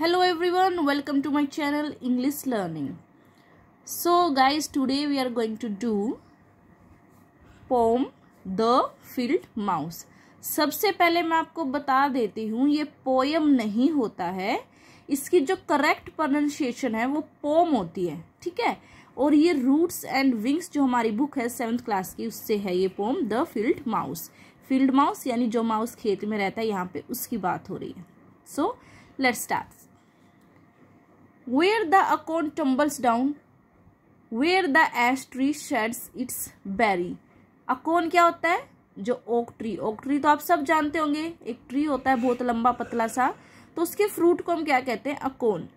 hello everyone welcome to my channel english learning so guys today we are going to do poem the field mouse सबसे पहले मैं आपको बता देती हूँ ये पोयम नहीं होता है इसकी जो करेक्ट प्रोनाशिएशन है वो पोम होती है ठीक है और ये रूट्स एंड विंग्स जो हमारी बुक है सेवन्थ क्लास की उससे है ये poem the field mouse field mouse यानी जो माउस खेत में रहता है यहाँ पे उसकी बात हो रही है so let's start where the acorn tumbles down where the ash tree sheds its berry acorn क्या होता है जो ओक ट्री ओक ट्री तो आप सब जानते होंगे एक ट्री होता है बहुत लंबा पतला सा तो उसके फ्रूट को हम क्या कहते हैं अकोन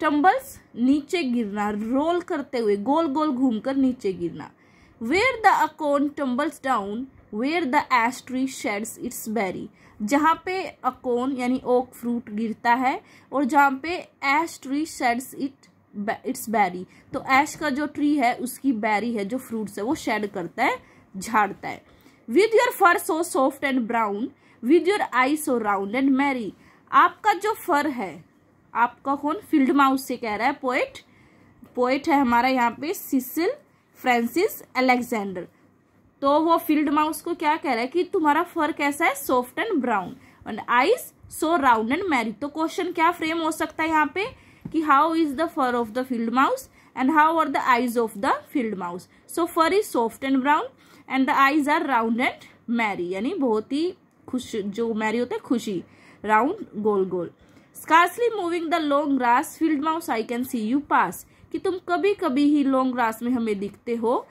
टम्बल्स नीचे गिरना रोल करते हुए गोल गोल घूमकर नीचे गिरना where the acorn tumbles down where the ash tree sheds its berry जहाँ पे अकोन यानी ओक फ्रूट गिरता है और जहाँ पे ash tree sheds it its berry तो ऐश का जो ट्री है उसकी बैरी है जो फ्रूट्स है वो शेड करता है झाड़ता है with your fur so soft and brown with your eye so round and merry आपका जो फर है आपका कौन फील्ड माउस से कह रहा है पोएट पोएट है हमारा यहाँ पे सिसिल फ्रांसिस एलेक्जेंडर तो वो फील्ड माउस को क्या कह रहा है कि तुम्हारा फर कैसा है soft and brown and eyes so round and merry तो क्वेश्चन क्या फ्रेम हो सकता है यहाँ पे कि how is the fur of the field mouse and how are the eyes of the field mouse so fur is soft and brown and the eyes are round and merry यानी बहुत ही खुश जो मैरी होता है खुशी round गोल गोल scarcely moving the long grass field mouse I can see you pass कि तुम कभी कभी ही लॉन्ग ग्रास में हमें दिखते हो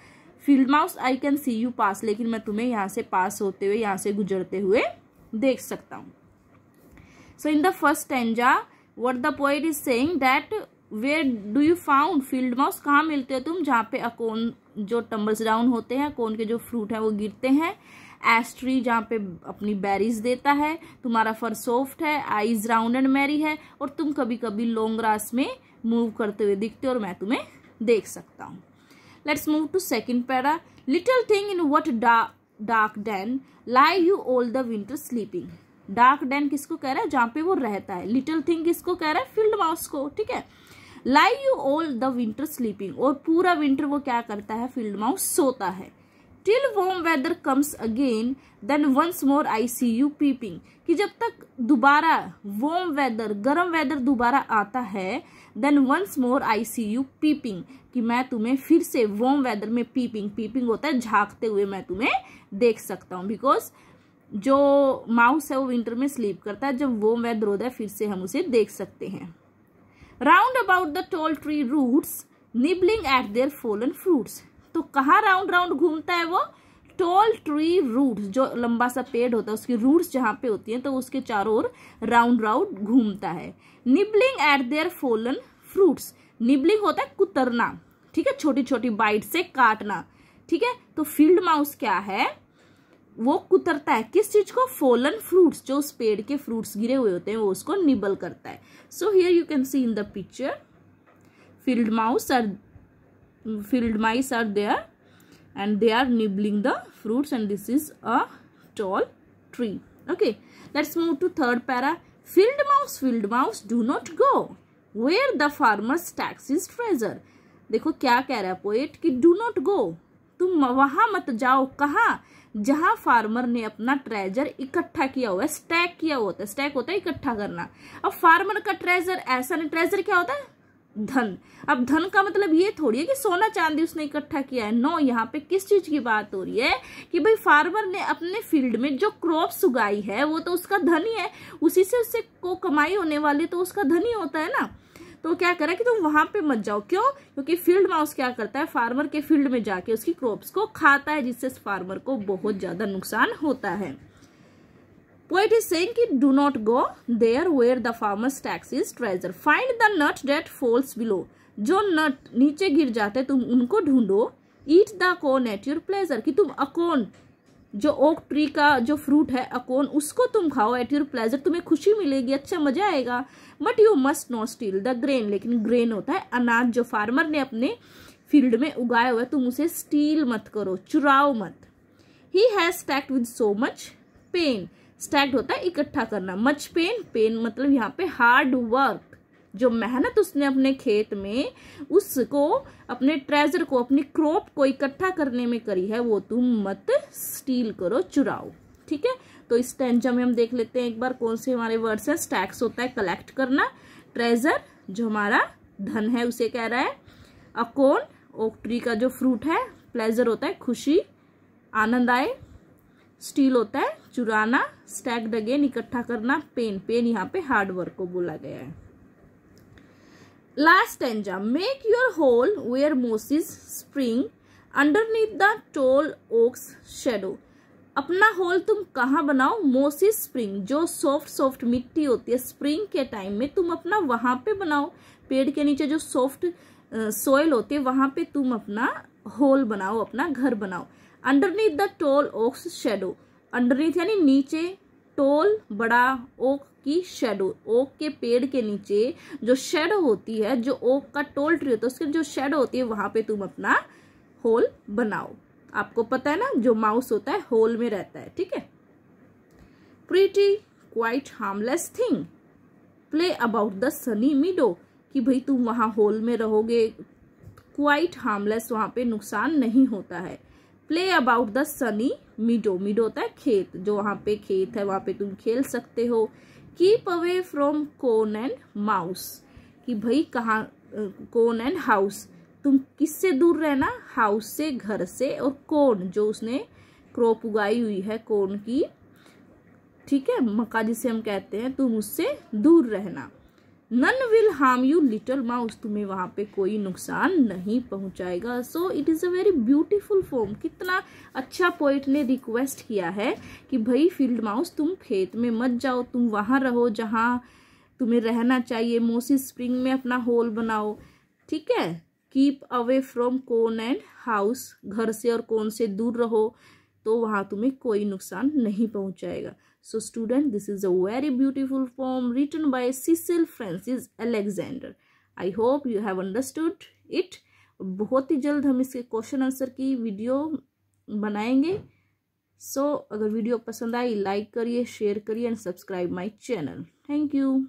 field mouse I can see you pass लेकिन मैं तुम्हें यहाँ से पास होते हुए यहाँ से गुजरते हुए देख सकता हूँ so in the first stanza what the poet is saying that where do you found field mouse कहाँ मिलते हो तुम जहाँ पे अकोन जो टम्बल्स डाउन होते हैं कौन के जो फ्रूट हैं वो गिरते हैं एस्ट्री जहाँ पे अपनी बेरीज देता है तुम्हारा फर सॉफ्ट है आईज राउंड एंड मैरी है और तुम कभी कभी लॉन्ग ग्रास में मूव करते हुए दिखते हो और मैं तुम्हें देख सकता हूँ let's move to second para little thing in what dark dark den lie you all the winter dark den किसको कह रहा है जहाँ पे वो रहता है लिटिल थिंग किसको कह रहा है फील्ड माउस को ठीक है lie you all the winter sleeping और पूरा विंटर वो क्या करता है फील्ड माउस सोता है till warm weather comes again then once more I see you peeping कि जब तक दोबारा वॉम वेदर गर्म वेदर दोबारा आता है then once more I see you peeping कि मैं तुम्हें फिर से वॉम वेदर में पीपिंग पीपिंग होता है झाँकते हुए मैं तुम्हें देख सकता हूँ बिकॉज जो माउस है वो विंटर में स्लीप करता है जब वॉम वेदर होता है फिर से हम उसे देख सकते हैं round about the tall tree roots nibbling at their fallen fruits तो कहाँ राउंड राउंड घूमता है वो टॉल ट्री रूट जो लंबा सा पेड़ होता है उसकी रूट्स जहाँ पे होती हैं तो उसके चारों ओर राउंड राउंड घूमता है nibbling at their fallen fruits nibbling होता है कुतरना ठीक है छोटी छोटी बाइट से काटना ठीक है तो फील्ड माउस क्या है वो कुतरता है किस चीज को फोलन फ्रूट्स जो उस पेड़ के फ्रूट्स गिरे हुए होते हैं वो उसको निबल करता है so here you can see in the picture field mouse are field mice are there and they are nibbling the fruits and this is a tall tree okay let's move to third para field mouse field mouse do not go where the farmer stacks his treasure देखो क्या कह रहा है poet कि do not go तुम वहां मत जाओ कहा जहां फार्मर ने अपना ट्रेजर इकट्ठा किया हुआ है स्टैक किया होता है स्टैक होता है इकट्ठा करना अब फार्मर का ट्रेजर ऐसा नहीं ट्रेजर क्या होता है धन अब धन का मतलब ये थोड़ी है कि सोना चांदी उसने इकट्ठा किया है नो यहाँ पे किस चीज की बात हो रही है कि भाई फार्मर ने अपने फील्ड में जो क्रॉप्स उगाई है वो तो उसका धन ही है उसी से उससे को कमाई होने वाली तो उसका धन ही होता है ना तो क्या करा कि तुम तो वहां पे मत जाओ क्यों क्योंकि फील्ड माउस क्या करता है फार्मर के फील्ड में जाके उसकी क्रॉप्स को खाता है जिससे फार्मर को बहुत ज्यादा नुकसान होता है where it is saying की do not go there where the farmer's tax is treasure find the nut that falls below जो नट नीचे गिर जाते तुम उनको ढूंढो eat the corn at your pleasure कि तुम अकोन जो ओक ट्री का जो फ्रूट है अकोन उसको तुम खाओ एट योर प्लेजर तुम्हें खुशी मिलेगी अच्छा मजा आएगा but you must not steal the grain लेकिन ग्रेन होता है अनाज जो फार्मर ने अपने फील्ड में उगाया हुआ है तुम उसे स्टील मत करो चुराओ मत he has stacked with so much pain stacked होता है इकट्ठा करना मच पेन पेन मतलब यहाँ पे हार्ड वर्क जो मेहनत उसने अपने खेत में उसको अपने ट्रेजर को अपनी क्रॉप को इकट्ठा करने में करी है वो तुम मत स्टील करो चुराओ ठीक है तो इस टेंजा में हम देख लेते हैं एक बार कौन से हमारे वर्ड्स हैं स्टैक्स होता है कलेक्ट करना ट्रेजर जो हमारा धन है उसे कह रहा है अकोन ओक ट्री का जो फ्रूट है प्लेजर होता है खुशी आनंद आए स्टील होता है चुराना स्टैक्ड अगेन इकट्ठा करना पेन पेन यहाँ पे हार्ड वर्क को बोला गया है last stanza make your hole where mosses spring underneath the tall oak's shadow अपना होल तुम कहाँ बनाओ मोसिस स्प्रिंग जो सॉफ्ट सॉफ्ट मिट्टी होती है स्प्रिंग के टाइम में तुम अपना वहां पे बनाओ पेड़ के नीचे जो सॉफ्ट सोयल uh, होती है वहां पे तुम अपना होल बनाओ अपना घर बनाओ underneath the tall oak's shadow underneath यानी नीचे टोल बड़ा ओक की शेडो ओक के पेड़ के नीचे जो शेडो होती है जो ओक का टोल ट्री होता है उसके जो शेडो होती है वहां पे तुम अपना होल बनाओ आपको पता है ना जो माउस होता है होल में रहता है ठीक है pretty quiet harmless thing play about the sunny meadow कि भाई तुम वहां होल में रहोगे क्वाइट हार्मलेस वहां पे नुकसान नहीं होता है play about the sunny meadow meadow होता है खेत जो वहाँ पे खेत है वहाँ पे तुम खेल सकते हो keep away from corn and mouse कि भाई कहाँ कोन एंड हाउस तुम किससे दूर रहना हाउस से घर से और कोन जो उसने क्रॉप उगाई हुई है कोन की ठीक है मक्का जिसे हम कहते हैं तुम उससे दूर रहना none will harm you little mouse तुम्हें वहाँ पे कोई नुकसान नहीं पहुँचाएगा so it is a very beautiful form कितना अच्छा पोइट ने रिक्वेस्ट किया है कि भाई फील्ड माउस तुम खेत में मत जाओ तुम वहाँ रहो जहाँ तुम्हें रहना चाहिए मोसी स्प्रिंग में अपना होल बनाओ ठीक है keep away from corn and house घर से और कोन से दूर रहो तो वहाँ तुम्हें कोई नुकसान नहीं पहुँचाएगा so student this is a very beautiful poem written by cecil francis alexander i hope you have understood it बहुत ही जल्द हम इसके क्वेश्चन आंसर की वीडियो बनाएंगे सो so, अगर वीडियो पसंद आई लाइक करिए शेयर करिए and subscribe my channel thank you